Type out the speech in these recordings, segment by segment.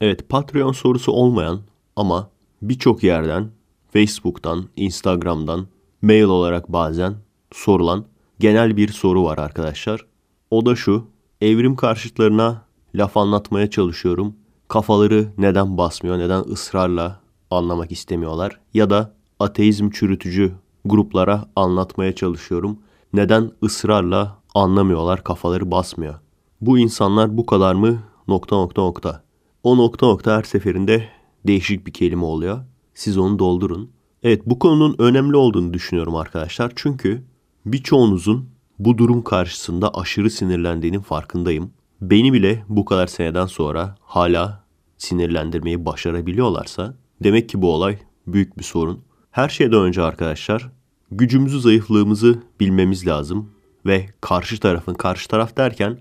Evet Patreon sorusu olmayan ama birçok yerden Facebook'tan, Instagram'dan, mail olarak bazen sorulan genel bir soru var arkadaşlar. O da şu. Evrim karşıtlarına laf anlatmaya çalışıyorum. Kafaları neden basmıyor, neden ısrarla anlamak istemiyorlar ya da ateizm çürütücü gruplara anlatmaya çalışıyorum. Neden ısrarla anlamıyorlar, kafaları basmıyor. Bu insanlar bu kadar mı? nokta nokta nokta. O nokta nokta her seferinde değişik bir kelime oluyor. Siz onu doldurun. Evet bu konunun önemli olduğunu düşünüyorum arkadaşlar. Çünkü birçoğunuzun bu durum karşısında aşırı sinirlendiğinin farkındayım. Beni bile bu kadar seneden sonra hala sinirlendirmeyi başarabiliyorlarsa demek ki bu olay büyük bir sorun. Her şeyden önce arkadaşlar gücümüzü zayıflığımızı bilmemiz lazım ve karşı tarafın karşı taraf derken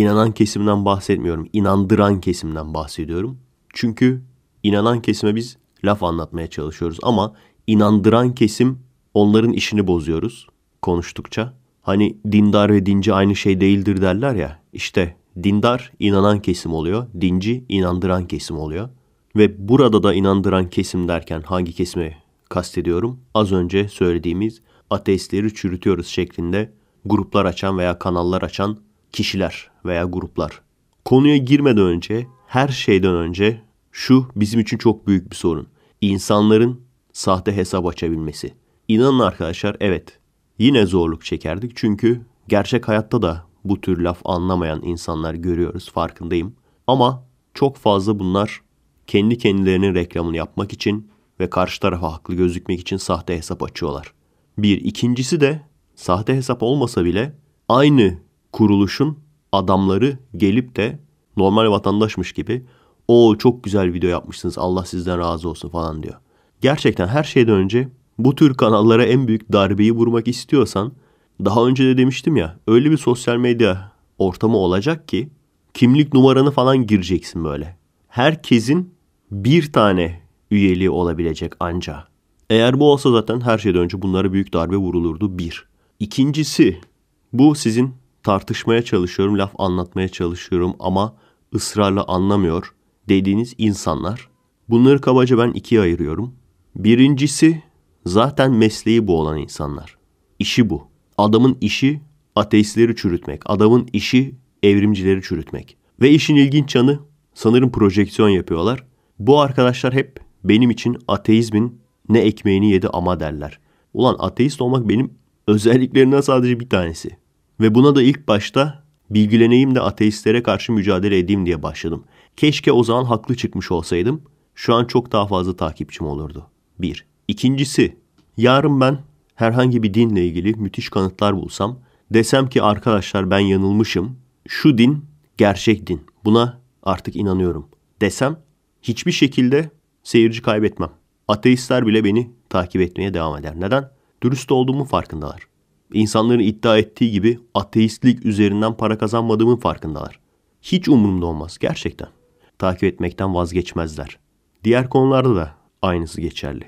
inanan kesimden bahsetmiyorum. İnandıran kesimden bahsediyorum. Çünkü inanan kesime biz laf anlatmaya çalışıyoruz ama inandıran kesim onların işini bozuyoruz konuştukça. Hani dindar ve dinci aynı şey değildir derler ya. İşte dindar inanan kesim oluyor, dinci inandıran kesim oluyor. Ve burada da inandıran kesim derken hangi kesimi kastediyorum? Az önce söylediğimiz ateistleri çürütüyoruz şeklinde gruplar açan veya kanallar açan kişiler veya gruplar. Konuya girmeden önce, her şeyden önce şu bizim için çok büyük bir sorun. İnsanların sahte hesap açabilmesi. İnanın arkadaşlar evet yine zorluk çekerdik çünkü gerçek hayatta da bu tür laf anlamayan insanlar görüyoruz farkındayım. Ama çok fazla bunlar kendi kendilerinin reklamını yapmak için ve karşı tarafa haklı gözükmek için sahte hesap açıyorlar. Bir ikincisi de sahte hesap olmasa bile aynı kuruluşun adamları gelip de normal vatandaşmış gibi o çok güzel video yapmışsınız Allah sizden razı olsun falan diyor. Gerçekten her şeyden önce bu tür kanallara en büyük darbeyi vurmak istiyorsan daha önce de demiştim ya öyle bir sosyal medya ortamı olacak ki kimlik numaranı falan gireceksin böyle. Herkesin bir tane üyeliği olabilecek anca. Eğer bu olsa zaten her şeyden önce bunlara büyük darbe vurulurdu bir. İkincisi bu sizin tartışmaya çalışıyorum, laf anlatmaya çalışıyorum ama ısrarla anlamıyor dediğiniz insanlar. Bunları kabaca ben ikiye ayırıyorum. Birincisi zaten mesleği bu olan insanlar. İşi bu. Adamın işi ateistleri çürütmek. Adamın işi evrimcileri çürütmek. Ve işin ilginç yanı sanırım projeksiyon yapıyorlar. Bu arkadaşlar hep benim için ateizmin ne ekmeğini yedi ama derler. Ulan ateist olmak benim özelliklerimden sadece bir tanesi. Ve buna da ilk başta bilgileneyim de ateistlere karşı mücadele edeyim diye başladım. Keşke o zaman haklı çıkmış olsaydım. Şu an çok daha fazla takipçim olurdu. Bir. İkincisi, yarın ben herhangi bir dinle ilgili müthiş kanıtlar bulsam, desem ki arkadaşlar ben yanılmışım, şu din gerçek din, buna artık inanıyorum desem, hiçbir şekilde seyirci kaybetmem. Ateistler bile beni takip etmeye devam eder. Neden? Dürüst olduğumun farkındalar insanların iddia ettiği gibi ateistlik üzerinden para kazanmadığımın farkındalar. Hiç umurumda olmaz gerçekten. Takip etmekten vazgeçmezler. Diğer konularda da aynısı geçerli.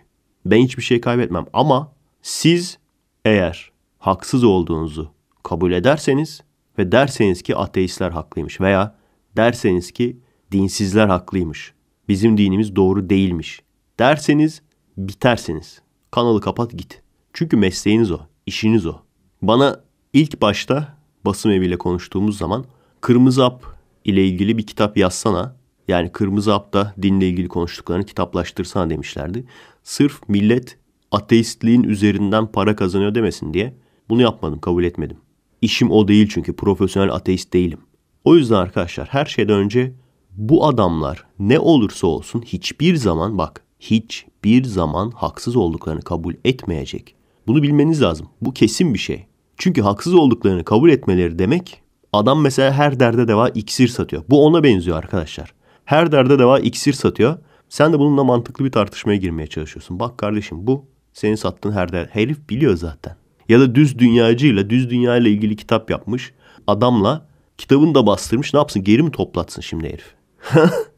Ben hiçbir şey kaybetmem ama siz eğer haksız olduğunuzu kabul ederseniz ve derseniz ki ateistler haklıymış veya derseniz ki dinsizler haklıymış. Bizim dinimiz doğru değilmiş. Derseniz bitersiniz. Kanalı kapat git. Çünkü mesleğiniz o, işiniz o. Bana ilk başta basım eviyle konuştuğumuz zaman Kırmızı Ap ile ilgili bir kitap yazsana. Yani Kırmızı Ap'ta dinle ilgili konuştuklarını kitaplaştırsana demişlerdi. Sırf millet ateistliğin üzerinden para kazanıyor demesin diye bunu yapmadım, kabul etmedim. İşim o değil çünkü profesyonel ateist değilim. O yüzden arkadaşlar her şeyden önce bu adamlar ne olursa olsun hiçbir zaman bak hiçbir zaman haksız olduklarını kabul etmeyecek. Bunu bilmeniz lazım. Bu kesin bir şey. Çünkü haksız olduklarını kabul etmeleri demek adam mesela her derde deva iksir satıyor. Bu ona benziyor arkadaşlar. Her derde deva iksir satıyor. Sen de bununla mantıklı bir tartışmaya girmeye çalışıyorsun. Bak kardeşim bu senin sattığın her der herif biliyor zaten. Ya da düz dünyacıyla düz dünya ile ilgili kitap yapmış adamla kitabını da bastırmış ne yapsın geri mi toplatsın şimdi herif?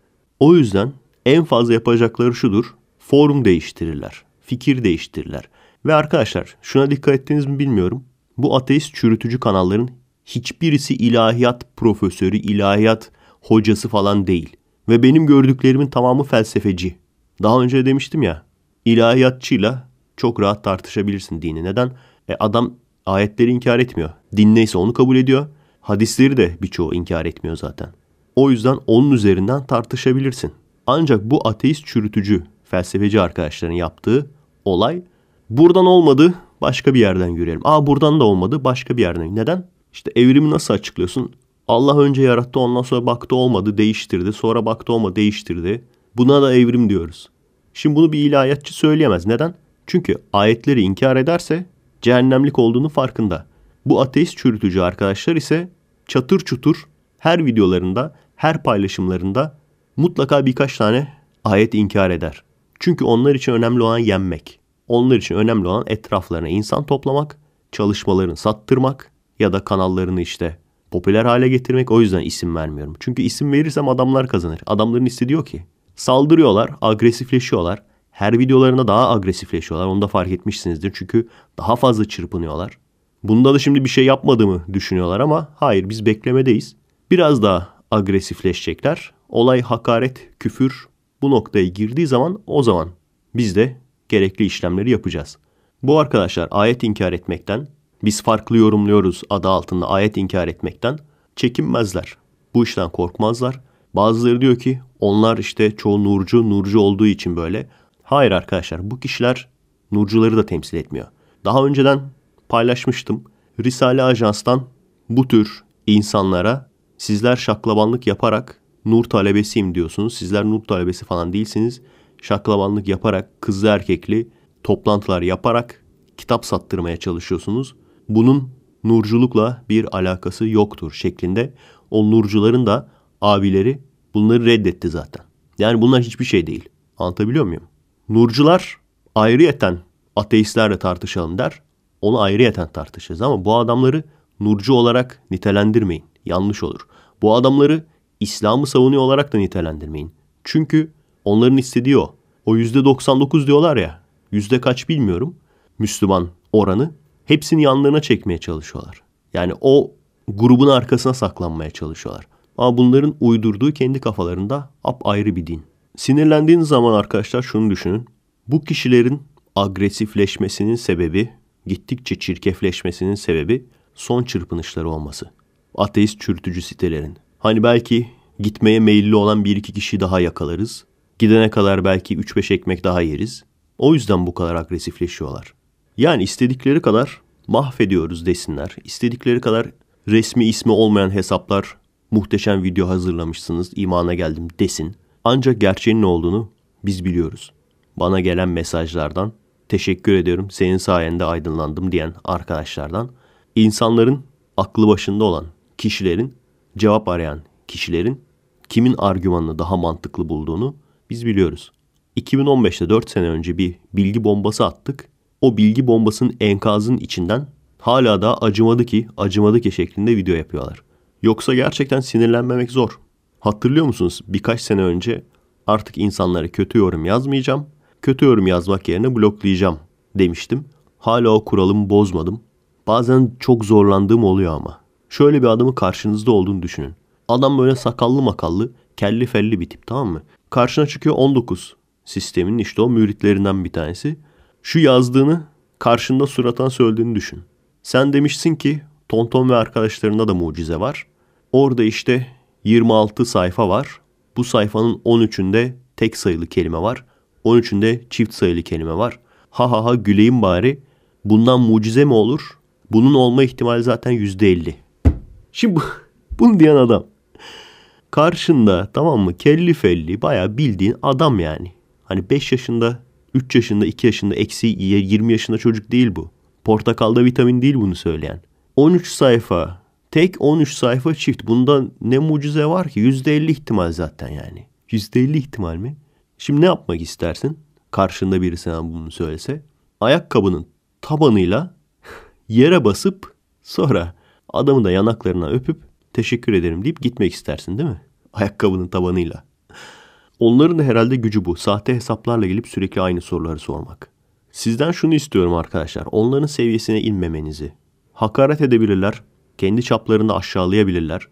o yüzden en fazla yapacakları şudur. Forum değiştirirler. Fikir değiştirirler. Ve arkadaşlar şuna dikkat ettiniz mi bilmiyorum. Bu ateist çürütücü kanalların hiçbirisi ilahiyat profesörü, ilahiyat hocası falan değil. Ve benim gördüklerimin tamamı felsefeci. Daha önce demiştim ya, ilahiyatçıyla çok rahat tartışabilirsin dini. Neden? E adam ayetleri inkar etmiyor. Din neyse onu kabul ediyor. Hadisleri de birçoğu inkar etmiyor zaten. O yüzden onun üzerinden tartışabilirsin. Ancak bu ateist çürütücü felsefeci arkadaşların yaptığı olay buradan olmadı başka bir yerden yürüyelim. Aa buradan da olmadı başka bir yerden. Neden? İşte evrimi nasıl açıklıyorsun? Allah önce yarattı ondan sonra baktı olmadı değiştirdi. Sonra baktı olmadı değiştirdi. Buna da evrim diyoruz. Şimdi bunu bir ilahiyatçı söyleyemez. Neden? Çünkü ayetleri inkar ederse cehennemlik olduğunu farkında. Bu ateist çürütücü arkadaşlar ise çatır çutur her videolarında, her paylaşımlarında mutlaka birkaç tane ayet inkar eder. Çünkü onlar için önemli olan yenmek. Onlar için önemli olan etraflarına insan toplamak, çalışmalarını sattırmak ya da kanallarını işte popüler hale getirmek. O yüzden isim vermiyorum. Çünkü isim verirsem adamlar kazanır. Adamların istediği ki. Saldırıyorlar, agresifleşiyorlar. Her videolarında daha agresifleşiyorlar. Onu da fark etmişsinizdir. Çünkü daha fazla çırpınıyorlar. Bunda da şimdi bir şey yapmadığımı düşünüyorlar ama hayır biz beklemedeyiz. Biraz daha agresifleşecekler. Olay hakaret, küfür bu noktaya girdiği zaman o zaman biz de gerekli işlemleri yapacağız. Bu arkadaşlar ayet inkar etmekten, biz farklı yorumluyoruz adı altında ayet inkar etmekten çekinmezler. Bu işten korkmazlar. Bazıları diyor ki onlar işte çoğu nurcu, nurcu olduğu için böyle. Hayır arkadaşlar bu kişiler nurcuları da temsil etmiyor. Daha önceden paylaşmıştım. Risale Ajans'tan bu tür insanlara sizler şaklabanlık yaparak nur talebesiyim diyorsunuz. Sizler nur talebesi falan değilsiniz şaklamanlık yaparak, kızlı erkekli toplantılar yaparak kitap sattırmaya çalışıyorsunuz. Bunun nurculukla bir alakası yoktur şeklinde o nurcuların da abileri bunları reddetti zaten. Yani bunlar hiçbir şey değil. Anlatabiliyor muyum? Nurcular ayrıyeten ateistlerle tartışalım der. Onu ayrıyeten tartışırız ama bu adamları nurcu olarak nitelendirmeyin. Yanlış olur. Bu adamları İslam'ı savunuyor olarak da nitelendirmeyin. Çünkü Onların istediği o. O %99 diyorlar ya. Yüzde kaç bilmiyorum. Müslüman oranı. Hepsini yanlarına çekmeye çalışıyorlar. Yani o grubun arkasına saklanmaya çalışıyorlar. Ama bunların uydurduğu kendi kafalarında ap ayrı bir din. Sinirlendiğiniz zaman arkadaşlar şunu düşünün. Bu kişilerin agresifleşmesinin sebebi, gittikçe çirkefleşmesinin sebebi son çırpınışları olması. Ateist çürütücü sitelerin. Hani belki gitmeye meyilli olan bir iki kişi daha yakalarız. Gidene kadar belki 3-5 ekmek daha yeriz. O yüzden bu kadar agresifleşiyorlar. Yani istedikleri kadar mahvediyoruz desinler. İstedikleri kadar resmi ismi olmayan hesaplar muhteşem video hazırlamışsınız imana geldim desin. Ancak gerçeğin ne olduğunu biz biliyoruz. Bana gelen mesajlardan teşekkür ediyorum senin sayende aydınlandım diyen arkadaşlardan insanların aklı başında olan kişilerin cevap arayan kişilerin kimin argümanını daha mantıklı bulduğunu biz biliyoruz. 2015'te 4 sene önce bir bilgi bombası attık. O bilgi bombasının enkazın içinden hala da acımadı ki, acımadı ki şeklinde video yapıyorlar. Yoksa gerçekten sinirlenmemek zor. Hatırlıyor musunuz birkaç sene önce artık insanlara kötü yorum yazmayacağım, kötü yorum yazmak yerine bloklayacağım demiştim. Hala o kuralımı bozmadım. Bazen çok zorlandığım oluyor ama. Şöyle bir adamı karşınızda olduğunu düşünün. Adam böyle sakallı makallı, kelli felli bir tip tamam mı? Karşına çıkıyor 19 sistemin işte o müritlerinden bir tanesi. Şu yazdığını karşında suratan söylediğini düşün. Sen demişsin ki Tonton ve arkadaşlarında da mucize var. Orada işte 26 sayfa var. Bu sayfanın 13'ünde tek sayılı kelime var. 13'ünde çift sayılı kelime var. Ha ha ha güleyim bari. Bundan mucize mi olur? Bunun olma ihtimali zaten %50. Şimdi bunu diyen adam Karşında tamam mı kelli felli baya bildiğin adam yani. Hani 5 yaşında, 3 yaşında, 2 yaşında, eksi 20 yaşında çocuk değil bu. Portakalda vitamin değil bunu söyleyen. 13 sayfa. Tek 13 sayfa çift. Bunda ne mucize var ki? %50 ihtimal zaten yani. %50 ihtimal mi? Şimdi ne yapmak istersin? Karşında biri sana bunu söylese. Ayakkabının tabanıyla yere basıp sonra adamı da yanaklarına öpüp teşekkür ederim deyip gitmek istersin değil mi? Ayakkabının tabanıyla. Onların da herhalde gücü bu. Sahte hesaplarla gelip sürekli aynı soruları sormak. Sizden şunu istiyorum arkadaşlar. Onların seviyesine inmemenizi. Hakaret edebilirler. Kendi çaplarında aşağılayabilirler.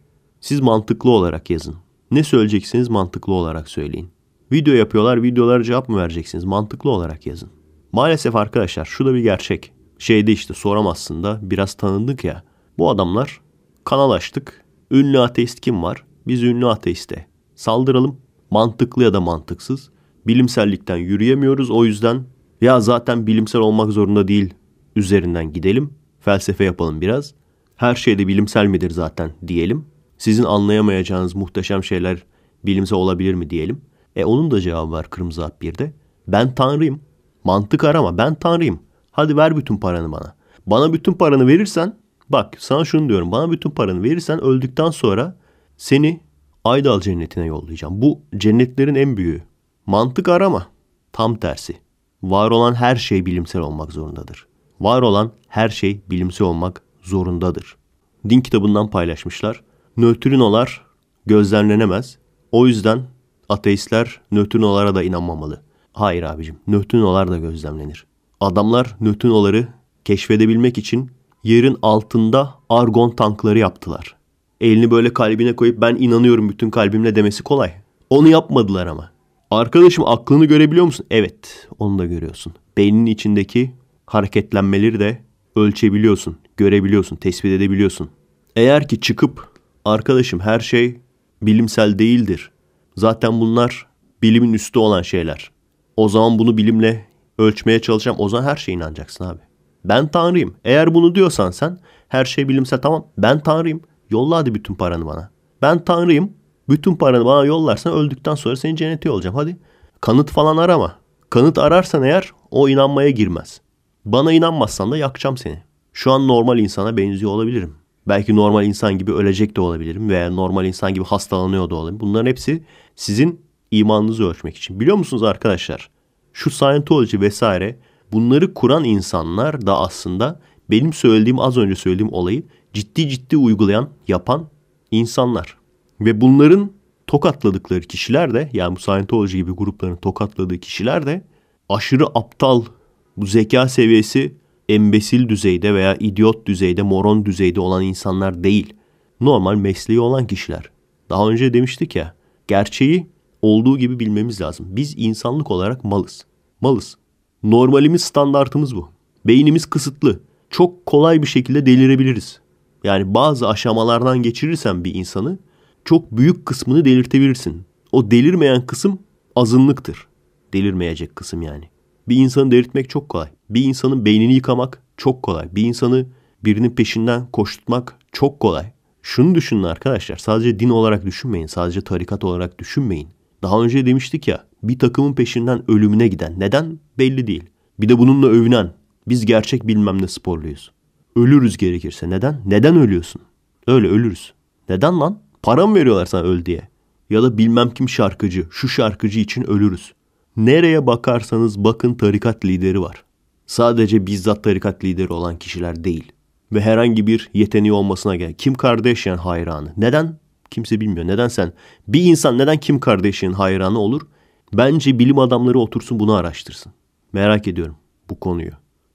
Siz mantıklı olarak yazın. Ne söyleyeceksiniz mantıklı olarak söyleyin. Video yapıyorlar, videolara cevap mı vereceksiniz? Mantıklı olarak yazın. Maalesef arkadaşlar şu da bir gerçek. Şeyde işte soramazsın da biraz tanındık ya. Bu adamlar kanal açtık. Ünlü ateist kim var? Biz ünlü ateiste. Saldıralım. Mantıklı ya da mantıksız. Bilimsellikten yürüyemiyoruz. O yüzden ya zaten bilimsel olmak zorunda değil üzerinden gidelim. Felsefe yapalım biraz. Her şey de bilimsel midir zaten diyelim. Sizin anlayamayacağınız muhteşem şeyler bilimsel olabilir mi diyelim. E onun da cevabı var Kırmızı Hap 1'de. Ben tanrıyım. Mantık arama ben tanrıyım. Hadi ver bütün paranı bana. Bana bütün paranı verirsen Bak sana şunu diyorum. Bana bütün paranı verirsen öldükten sonra seni Aydal cennetine yollayacağım. Bu cennetlerin en büyüğü. Mantık arama. Tam tersi. Var olan her şey bilimsel olmak zorundadır. Var olan her şey bilimsel olmak zorundadır. Din kitabından paylaşmışlar. Nötrinolar gözlemlenemez. O yüzden ateistler nötrinolara da inanmamalı. Hayır abicim, nötrinolar da gözlemlenir. Adamlar nötrinoları keşfedebilmek için yerin altında argon tankları yaptılar. Elini böyle kalbine koyup ben inanıyorum bütün kalbimle demesi kolay. Onu yapmadılar ama. Arkadaşım aklını görebiliyor musun? Evet onu da görüyorsun. Beynin içindeki hareketlenmeleri de ölçebiliyorsun, görebiliyorsun, tespit edebiliyorsun. Eğer ki çıkıp arkadaşım her şey bilimsel değildir. Zaten bunlar bilimin üstü olan şeyler. O zaman bunu bilimle ölçmeye çalışacağım. O zaman her şeye inanacaksın abi. Ben tanrıyım. Eğer bunu diyorsan sen her şey bilimsel tamam. Ben tanrıyım. Yolla hadi bütün paranı bana. Ben tanrıyım. Bütün paranı bana yollarsan öldükten sonra seni cennete olacağım. Hadi. Kanıt falan arama. Kanıt ararsan eğer o inanmaya girmez. Bana inanmazsan da yakacağım seni. Şu an normal insana benziyor olabilirim. Belki normal insan gibi ölecek de olabilirim veya normal insan gibi hastalanıyor da olabilirim. Bunların hepsi sizin imanınızı ölçmek için. Biliyor musunuz arkadaşlar? Şu Scientology vesaire bunları kuran insanlar da aslında benim söylediğim az önce söylediğim olayı ciddi ciddi uygulayan, yapan insanlar. Ve bunların tokatladıkları kişiler de yani bu Scientology gibi grupların tokatladığı kişiler de aşırı aptal, bu zeka seviyesi embesil düzeyde veya idiot düzeyde, moron düzeyde olan insanlar değil. Normal mesleği olan kişiler. Daha önce demiştik ya, gerçeği olduğu gibi bilmemiz lazım. Biz insanlık olarak malız. Malız. Normalimiz standartımız bu. Beynimiz kısıtlı. Çok kolay bir şekilde delirebiliriz. Yani bazı aşamalardan geçirirsen bir insanı çok büyük kısmını delirtebilirsin. O delirmeyen kısım azınlıktır. Delirmeyecek kısım yani. Bir insanı delirtmek çok kolay. Bir insanın beynini yıkamak çok kolay. Bir insanı birinin peşinden koşturmak çok kolay. Şunu düşünün arkadaşlar. Sadece din olarak düşünmeyin. Sadece tarikat olarak düşünmeyin. Daha önce demiştik ya bir takımın peşinden ölümüne giden. Neden? Belli değil. Bir de bununla övünen. Biz gerçek bilmem ne sporluyuz. Ölürüz gerekirse. Neden? Neden ölüyorsun? Öyle ölürüz. Neden lan? Para mı veriyorlar sana öl diye? Ya da bilmem kim şarkıcı, şu şarkıcı için ölürüz. Nereye bakarsanız bakın tarikat lideri var. Sadece bizzat tarikat lideri olan kişiler değil. Ve herhangi bir yeteneği olmasına gel. Kim kardeş yani hayranı. Neden? Kimse bilmiyor. Neden sen? Bir insan neden Kim kardeşin hayranı olur? Bence bilim adamları otursun bunu araştırsın. Merak ediyorum bu konuyu.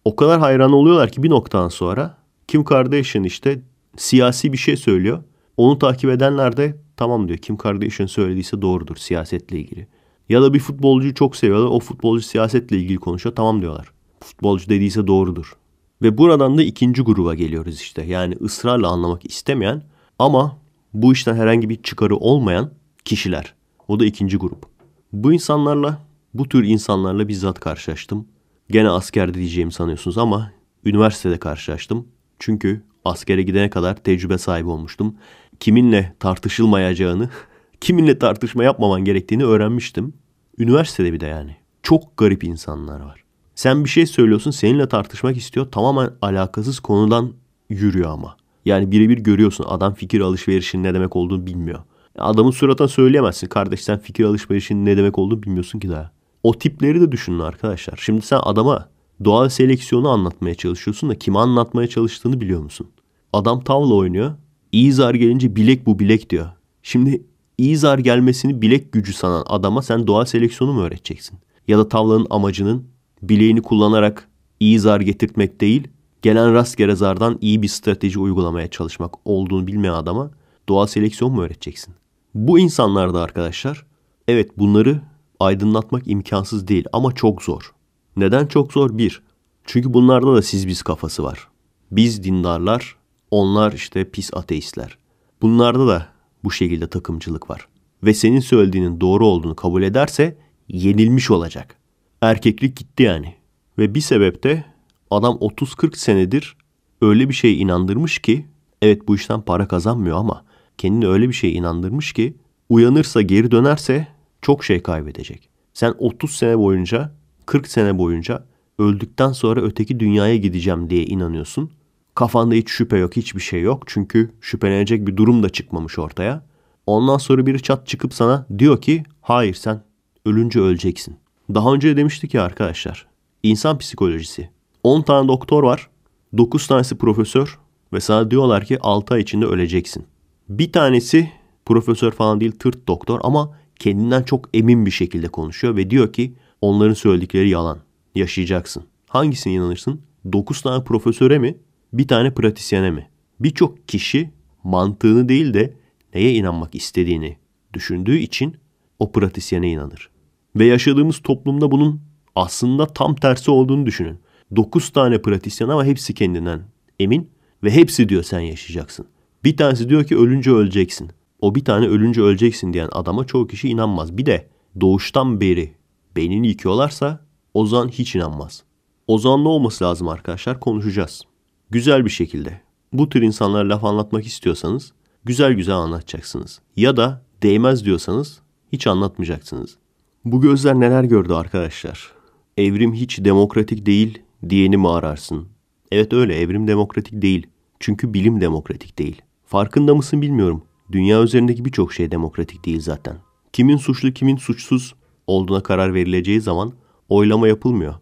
O kadar hayran oluyorlar ki bir noktadan sonra Kim kardeşin işte siyasi bir şey söylüyor. Onu takip edenler de tamam diyor. Kim Kardashian söylediyse doğrudur siyasetle ilgili. Ya da bir futbolcu çok seviyorlar. O futbolcu siyasetle ilgili konuşuyor. Tamam diyorlar. Futbolcu dediyse doğrudur. Ve buradan da ikinci gruba geliyoruz işte. Yani ısrarla anlamak istemeyen ama bu işten herhangi bir çıkarı olmayan kişiler. O da ikinci grup. Bu insanlarla, bu tür insanlarla bizzat karşılaştım. Gene askerde diyeceğim sanıyorsunuz ama üniversitede karşılaştım. Çünkü askere gidene kadar tecrübe sahibi olmuştum. Kiminle tartışılmayacağını, kiminle tartışma yapmaman gerektiğini öğrenmiştim. Üniversitede bir de yani. Çok garip insanlar var. Sen bir şey söylüyorsun, seninle tartışmak istiyor. Tamamen alakasız konudan yürüyor ama. Yani birebir görüyorsun adam fikir alışverişinin ne demek olduğunu bilmiyor. Adamın suratına söyleyemezsin. Kardeş sen fikir alışverişinin ne demek olduğunu bilmiyorsun ki daha. O tipleri de düşünün arkadaşlar. Şimdi sen adama doğal seleksiyonu anlatmaya çalışıyorsun da kime anlatmaya çalıştığını biliyor musun? Adam tavla oynuyor. İyi zar gelince bilek bu bilek diyor. Şimdi iyi zar gelmesini bilek gücü sanan adama sen doğal seleksiyonu mu öğreteceksin? Ya da tavlanın amacının bileğini kullanarak iyi zar getirtmek değil, gelen rastgele zardan iyi bir strateji uygulamaya çalışmak olduğunu bilmeyen adama doğal seleksiyon mu öğreteceksin? Bu insanlarda arkadaşlar evet bunları aydınlatmak imkansız değil ama çok zor. Neden çok zor? Bir, çünkü bunlarda da siz biz kafası var. Biz dindarlar, onlar işte pis ateistler. Bunlarda da bu şekilde takımcılık var. Ve senin söylediğinin doğru olduğunu kabul ederse yenilmiş olacak. Erkeklik gitti yani. Ve bir sebepte Adam 30-40 senedir öyle bir şeye inandırmış ki evet bu işten para kazanmıyor ama kendini öyle bir şeye inandırmış ki uyanırsa geri dönerse çok şey kaybedecek. Sen 30 sene boyunca 40 sene boyunca öldükten sonra öteki dünyaya gideceğim diye inanıyorsun. Kafanda hiç şüphe yok, hiçbir şey yok. Çünkü şüphelenecek bir durum da çıkmamış ortaya. Ondan sonra biri çat çıkıp sana diyor ki hayır sen ölünce öleceksin. Daha önce demiştik ya arkadaşlar. insan psikolojisi. 10 tane doktor var. 9 tanesi profesör ve sana diyorlar ki 6 ay içinde öleceksin. Bir tanesi profesör falan değil tırt doktor ama kendinden çok emin bir şekilde konuşuyor ve diyor ki onların söyledikleri yalan. Yaşayacaksın. Hangisine inanırsın? 9 tane profesöre mi? Bir tane pratisyene mi? Birçok kişi mantığını değil de neye inanmak istediğini düşündüğü için o pratisyene inanır. Ve yaşadığımız toplumda bunun aslında tam tersi olduğunu düşünün. 9 tane pratisyen ama hepsi kendinden emin ve hepsi diyor sen yaşayacaksın. Bir tanesi diyor ki ölünce öleceksin. O bir tane ölünce öleceksin diyen adama çoğu kişi inanmaz. Bir de doğuştan beri beynini yıkıyorlarsa Ozan hiç inanmaz. Ozan ne olması lazım arkadaşlar konuşacağız. Güzel bir şekilde. Bu tür insanlara laf anlatmak istiyorsanız güzel güzel anlatacaksınız. Ya da değmez diyorsanız hiç anlatmayacaksınız. Bu gözler neler gördü arkadaşlar? Evrim hiç demokratik değil, diyeni mi ararsın? Evet öyle evrim demokratik değil. Çünkü bilim demokratik değil. Farkında mısın bilmiyorum. Dünya üzerindeki birçok şey demokratik değil zaten. Kimin suçlu kimin suçsuz olduğuna karar verileceği zaman oylama yapılmıyor.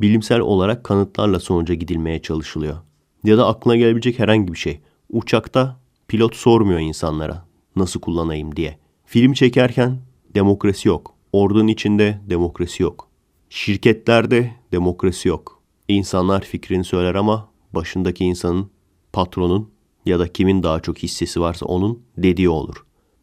Bilimsel olarak kanıtlarla sonuca gidilmeye çalışılıyor. Ya da aklına gelebilecek herhangi bir şey. Uçakta pilot sormuyor insanlara nasıl kullanayım diye. Film çekerken demokrasi yok. Ordunun içinde demokrasi yok. Şirketlerde demokrasi yok. İnsanlar fikrini söyler ama başındaki insanın, patronun ya da kimin daha çok hissesi varsa onun dediği olur.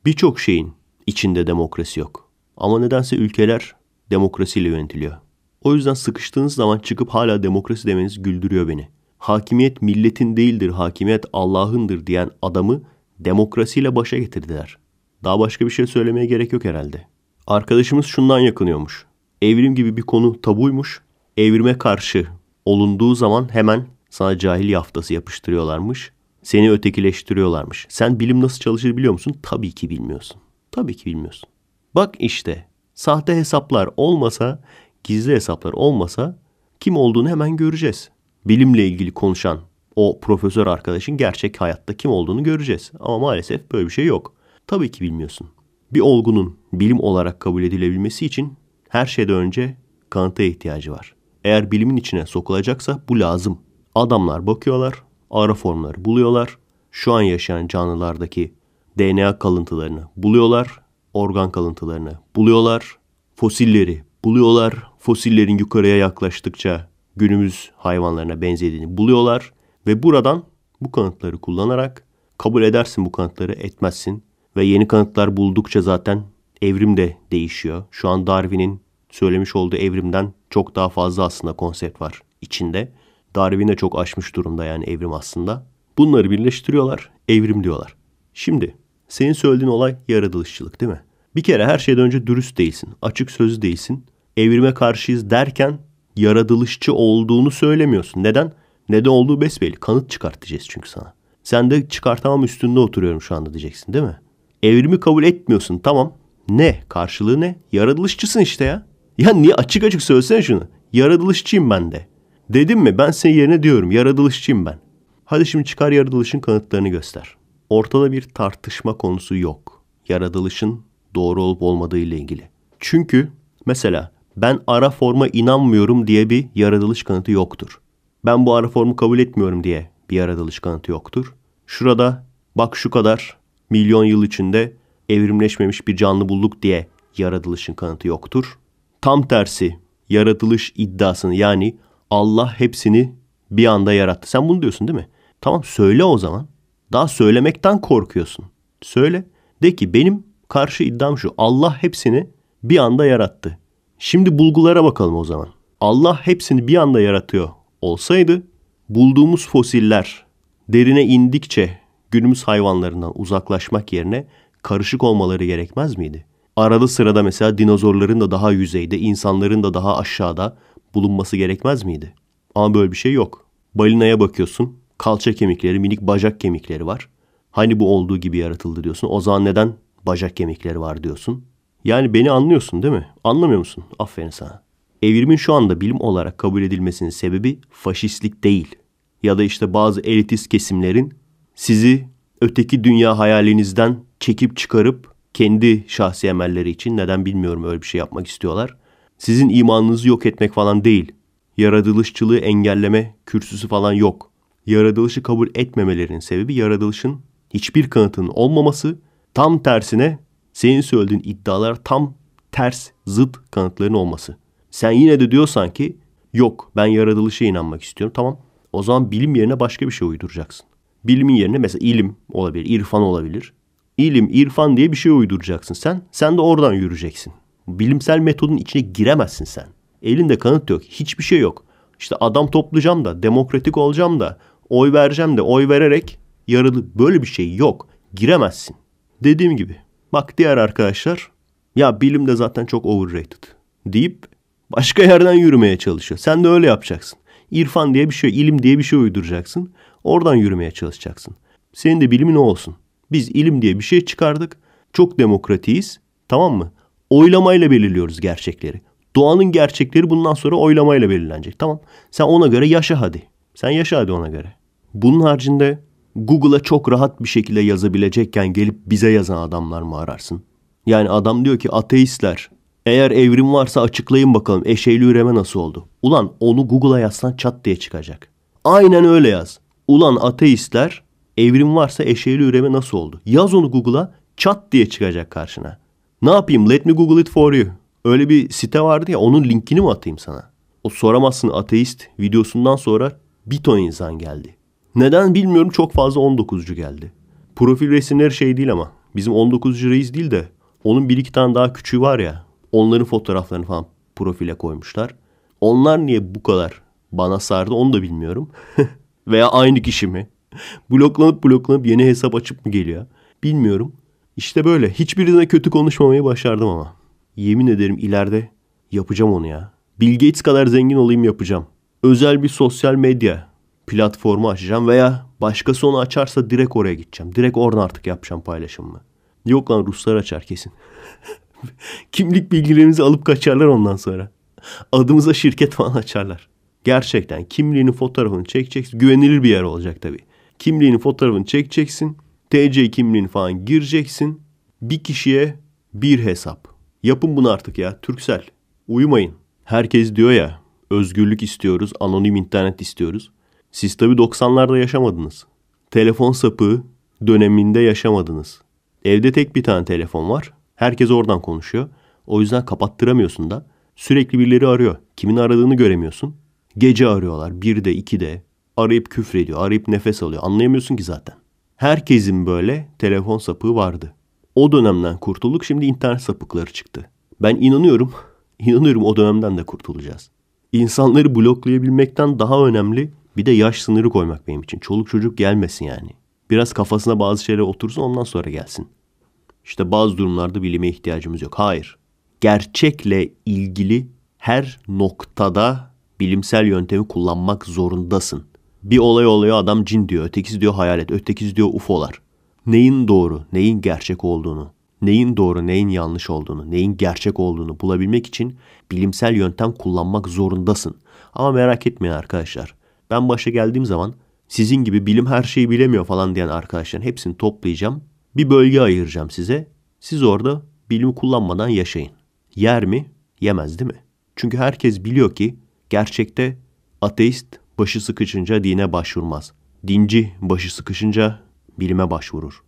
Birçok şeyin içinde demokrasi yok. Ama nedense ülkeler demokrasiyle yönetiliyor. O yüzden sıkıştığınız zaman çıkıp hala demokrasi demeniz güldürüyor beni. Hakimiyet milletin değildir, hakimiyet Allah'ındır diyen adamı demokrasiyle başa getirdiler. Daha başka bir şey söylemeye gerek yok herhalde. Arkadaşımız şundan yakınıyormuş. Evrim gibi bir konu tabuymuş. Evrime karşı olunduğu zaman hemen sana cahil yaftası yapıştırıyorlarmış. Seni ötekileştiriyorlarmış. Sen bilim nasıl çalışır biliyor musun? Tabii ki bilmiyorsun. Tabii ki bilmiyorsun. Bak işte sahte hesaplar olmasa, gizli hesaplar olmasa kim olduğunu hemen göreceğiz. Bilimle ilgili konuşan o profesör arkadaşın gerçek hayatta kim olduğunu göreceğiz. Ama maalesef böyle bir şey yok. Tabii ki bilmiyorsun. Bir olgunun bilim olarak kabul edilebilmesi için her şeyden önce kanıta ihtiyacı var. Eğer bilimin içine sokulacaksa bu lazım. Adamlar bakıyorlar, ara formları buluyorlar. Şu an yaşayan canlılardaki DNA kalıntılarını buluyorlar, organ kalıntılarını buluyorlar, fosilleri buluyorlar. Fosillerin yukarıya yaklaştıkça günümüz hayvanlarına benzediğini buluyorlar ve buradan bu kanıtları kullanarak kabul edersin bu kanıtları etmezsin ve yeni kanıtlar buldukça zaten evrim de değişiyor. Şu an Darwin'in söylemiş olduğu evrimden çok daha fazla aslında konsept var içinde. Darwin'e çok aşmış durumda yani evrim aslında. Bunları birleştiriyorlar, evrim diyorlar. Şimdi senin söylediğin olay yaratılışçılık değil mi? Bir kere her şeyden önce dürüst değilsin, açık sözlü değilsin. Evrime karşıyız derken yaratılışçı olduğunu söylemiyorsun. Neden? Neden olduğu besbelli. Kanıt çıkartacağız çünkü sana. Sen de çıkartamam üstünde oturuyorum şu anda diyeceksin değil mi? Evrimi kabul etmiyorsun tamam. Ne? Karşılığı ne? Yaratılışçısın işte ya. Ya niye açık açık söylesene şunu. Yaratılışçıyım ben de. Dedim mi ben senin yerine diyorum yaratılışçıyım ben. Hadi şimdi çıkar yaratılışın kanıtlarını göster. Ortada bir tartışma konusu yok. Yaratılışın doğru olup olmadığı ile ilgili. Çünkü mesela ben ara forma inanmıyorum diye bir yaratılış kanıtı yoktur. Ben bu ara formu kabul etmiyorum diye bir yaratılış kanıtı yoktur. Şurada bak şu kadar milyon yıl içinde evrimleşmemiş bir canlı bulduk diye yaratılışın kanıtı yoktur tam tersi yaratılış iddiasını yani Allah hepsini bir anda yarattı. Sen bunu diyorsun değil mi? Tamam söyle o zaman. Daha söylemekten korkuyorsun. Söyle. De ki benim karşı iddiam şu. Allah hepsini bir anda yarattı. Şimdi bulgulara bakalım o zaman. Allah hepsini bir anda yaratıyor olsaydı bulduğumuz fosiller derine indikçe günümüz hayvanlarından uzaklaşmak yerine karışık olmaları gerekmez miydi? arada sırada mesela dinozorların da daha yüzeyde, insanların da daha aşağıda bulunması gerekmez miydi? Ama böyle bir şey yok. Balinaya bakıyorsun. Kalça kemikleri, minik bacak kemikleri var. Hani bu olduğu gibi yaratıldı diyorsun. O zaman neden bacak kemikleri var diyorsun? Yani beni anlıyorsun değil mi? Anlamıyor musun? Aferin sana. Evrimin şu anda bilim olarak kabul edilmesinin sebebi faşistlik değil. Ya da işte bazı elitist kesimlerin sizi öteki dünya hayalinizden çekip çıkarıp kendi şahsi emelleri için neden bilmiyorum öyle bir şey yapmak istiyorlar. Sizin imanınızı yok etmek falan değil. Yaratılışçılığı engelleme kürsüsü falan yok. Yaratılışı kabul etmemelerinin sebebi yaratılışın hiçbir kanıtının olmaması. Tam tersine senin söylediğin iddialar tam ters, zıt kanıtların olması. Sen yine de diyorsan ki yok ben yaratılışa inanmak istiyorum. Tamam o zaman bilim yerine başka bir şey uyduracaksın. Bilimin yerine mesela ilim olabilir, irfan olabilir ilim, irfan diye bir şey uyduracaksın sen. Sen de oradan yürüyeceksin. Bilimsel metodun içine giremezsin sen. Elinde kanıt yok. Hiçbir şey yok. İşte adam toplayacağım da, demokratik olacağım da, oy vereceğim de, oy vererek yaralı böyle bir şey yok. Giremezsin. Dediğim gibi. Bak diğer arkadaşlar ya bilim de zaten çok overrated deyip başka yerden yürümeye çalışıyor. Sen de öyle yapacaksın. İrfan diye bir şey, ilim diye bir şey uyduracaksın. Oradan yürümeye çalışacaksın. Senin de bilimin o olsun. Biz ilim diye bir şey çıkardık. Çok demokratiyiz. Tamam mı? Oylamayla belirliyoruz gerçekleri. Doğanın gerçekleri bundan sonra oylamayla belirlenecek. Tamam. Sen ona göre yaşa hadi. Sen yaşa hadi ona göre. Bunun haricinde Google'a çok rahat bir şekilde yazabilecekken gelip bize yazan adamlar mı ararsın? Yani adam diyor ki ateistler eğer evrim varsa açıklayın bakalım eşeyli üreme nasıl oldu? Ulan onu Google'a yazsan çat diye çıkacak. Aynen öyle yaz. Ulan ateistler evrim varsa eşeğli üreme nasıl oldu? Yaz onu Google'a çat diye çıkacak karşına. Ne yapayım let me google it for you. Öyle bir site vardı ya onun linkini mi atayım sana? O soramazsın ateist videosundan sonra bir ton insan geldi. Neden bilmiyorum çok fazla 19'cu geldi. Profil resimleri şey değil ama bizim 19'cu reis değil de onun bir iki tane daha küçüğü var ya onların fotoğraflarını falan profile koymuşlar. Onlar niye bu kadar bana sardı onu da bilmiyorum. Veya aynı kişi mi? bloklanıp bloklanıp yeni hesap açıp mı geliyor? Bilmiyorum. İşte böyle. Hiçbirine kötü konuşmamayı başardım ama. Yemin ederim ileride yapacağım onu ya. Bill Gates kadar zengin olayım yapacağım. Özel bir sosyal medya platformu açacağım veya başkası onu açarsa direkt oraya gideceğim. Direkt oradan artık yapacağım paylaşımımı. Yok lan Ruslar açar kesin. Kimlik bilgilerimizi alıp kaçarlar ondan sonra. Adımıza şirket falan açarlar. Gerçekten kimliğini fotoğrafını çekeceksin. Güvenilir bir yer olacak tabii. Kimliğini fotoğrafını çekeceksin. TC kimliğini falan gireceksin. Bir kişiye bir hesap. Yapın bunu artık ya Türksel. Uyumayın. Herkes diyor ya özgürlük istiyoruz, anonim internet istiyoruz. Siz tabi 90'larda yaşamadınız. Telefon sapığı döneminde yaşamadınız. Evde tek bir tane telefon var. Herkes oradan konuşuyor. O yüzden kapattıramıyorsun da. Sürekli birileri arıyor. Kimin aradığını göremiyorsun. Gece arıyorlar. bir de iki de arayıp küfrediyor, arayıp nefes alıyor. Anlayamıyorsun ki zaten. Herkesin böyle telefon sapığı vardı. O dönemden kurtulduk şimdi internet sapıkları çıktı. Ben inanıyorum, inanıyorum o dönemden de kurtulacağız. İnsanları bloklayabilmekten daha önemli bir de yaş sınırı koymak benim için. Çoluk çocuk gelmesin yani. Biraz kafasına bazı şeyler otursun ondan sonra gelsin. İşte bazı durumlarda bilime ihtiyacımız yok. Hayır. Gerçekle ilgili her noktada bilimsel yöntemi kullanmak zorundasın. Bir olay oluyor adam cin diyor. Ötekisi diyor hayalet. Ötekisi diyor ufolar. Neyin doğru, neyin gerçek olduğunu, neyin doğru, neyin yanlış olduğunu, neyin gerçek olduğunu bulabilmek için bilimsel yöntem kullanmak zorundasın. Ama merak etmeyin arkadaşlar. Ben başa geldiğim zaman sizin gibi bilim her şeyi bilemiyor falan diyen arkadaşların hepsini toplayacağım. Bir bölge ayıracağım size. Siz orada bilimi kullanmadan yaşayın. Yer mi? Yemez değil mi? Çünkü herkes biliyor ki gerçekte ateist başı sıkışınca dine başvurmaz. Dinci başı sıkışınca bilime başvurur.